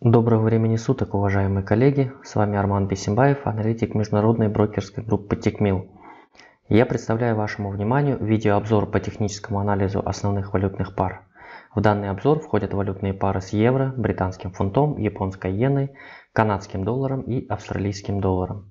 Доброго времени суток, уважаемые коллеги! С вами Арман Бесимбаев, аналитик международной брокерской группы Текмил. Я представляю вашему вниманию видеообзор по техническому анализу основных валютных пар. В данный обзор входят валютные пары с евро, британским фунтом, японской иеной, канадским долларом и австралийским долларом.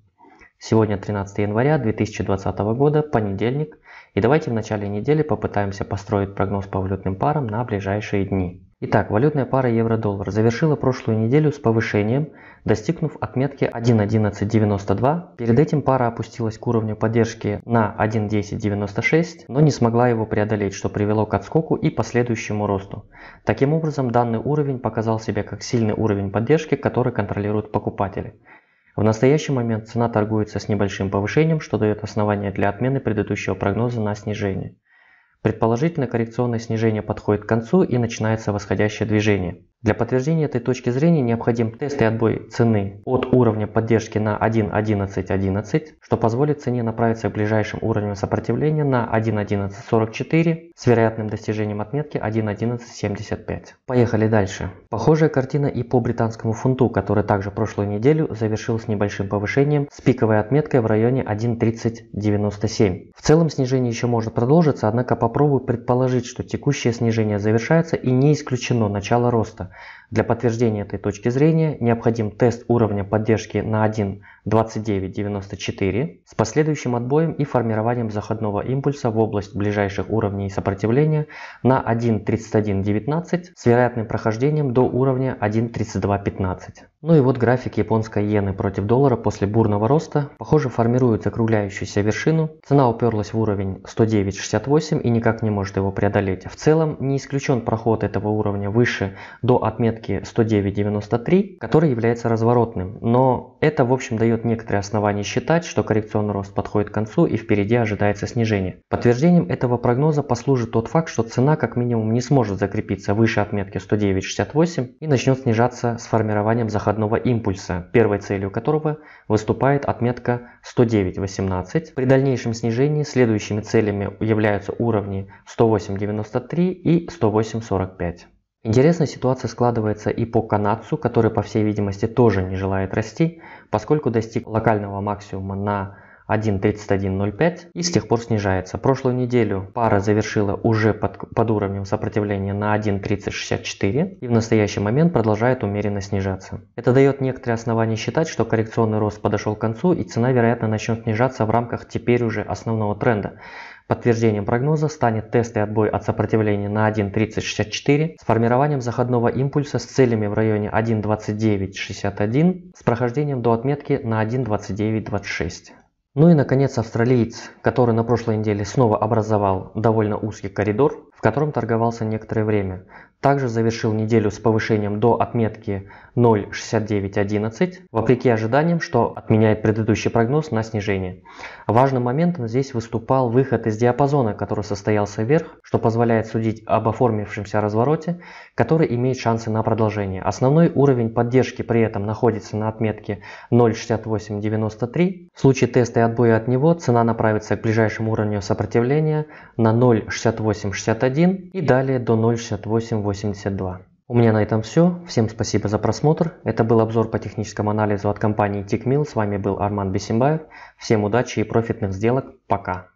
Сегодня 13 января 2020 года, понедельник, и давайте в начале недели попытаемся построить прогноз по валютным парам на ближайшие дни. Итак, валютная пара евро-доллар завершила прошлую неделю с повышением, достигнув отметки 1.1192. Перед этим пара опустилась к уровню поддержки на 1.1096, но не смогла его преодолеть, что привело к отскоку и последующему росту. Таким образом, данный уровень показал себя как сильный уровень поддержки, который контролируют покупатели. В настоящий момент цена торгуется с небольшим повышением, что дает основание для отмены предыдущего прогноза на снижение. Предположительно коррекционное снижение подходит к концу и начинается восходящее движение. Для подтверждения этой точки зрения необходим тест и отбой цены от уровня поддержки на 1.11.11, что позволит цене направиться к ближайшим уровням сопротивления на 1.11.44 с вероятным достижением отметки 1.11.75. Поехали дальше. Похожая картина и по британскому фунту, который также прошлую неделю завершил с небольшим повышением с пиковой отметкой в районе 1.30.97. В целом снижение еще может продолжиться, однако попробую предположить, что текущее снижение завершается и не исключено начало роста. Для подтверждения этой точки зрения необходим тест уровня поддержки на 1.2994 с последующим отбоем и формированием заходного импульса в область ближайших уровней сопротивления на 1.3119 с вероятным прохождением до уровня 1.3215. Ну и вот график японской иены против доллара после бурного роста, похоже, формирует закругляющуюся вершину. Цена уперлась в уровень 109.68 и никак не может его преодолеть. В целом, не исключен проход этого уровня выше до отметки 109.93, который является разворотным, но это, в общем, дает некоторые основания считать, что коррекционный рост подходит к концу и впереди ожидается снижение. Подтверждением этого прогноза послужит тот факт, что цена как минимум не сможет закрепиться выше отметки 109.68 и начнет снижаться с формированием заходного импульса, первой целью которого выступает отметка 109.18. При дальнейшем снижении следующими целями являются уровни 108.93 и 108.45. Интересная ситуация складывается и по канадцу, который, по всей видимости, тоже не желает расти, поскольку достиг локального максимума на 1.3105 и с тех пор снижается. Прошлую неделю пара завершила уже под, под уровнем сопротивления на 1.3064 и в настоящий момент продолжает умеренно снижаться. Это дает некоторые основания считать, что коррекционный рост подошел к концу и цена вероятно начнет снижаться в рамках теперь уже основного тренда, Подтверждением прогноза станет тест и отбой от сопротивления на 1.3064 с формированием заходного импульса с целями в районе 1.2961 с прохождением до отметки на 1.2926. Ну и, наконец, австралиец, который на прошлой неделе снова образовал довольно узкий коридор, в котором торговался некоторое время. Также завершил неделю с повышением до отметки 0.6911, вопреки ожиданиям, что отменяет предыдущий прогноз на снижение. Важным моментом здесь выступал выход из диапазона, который состоялся вверх, что позволяет судить об оформившемся развороте, который имеет шансы на продолжение. Основной уровень поддержки при этом находится на отметке 0.6893. В случае теста и отбоя от него цена направится к ближайшему уровню сопротивления на 0.6861 0.61 и далее до 0.6882. У меня на этом все. Всем спасибо за просмотр. Это был обзор по техническому анализу от компании TickMill. С вами был Арман Бесимбаев. Всем удачи и профитных сделок. Пока.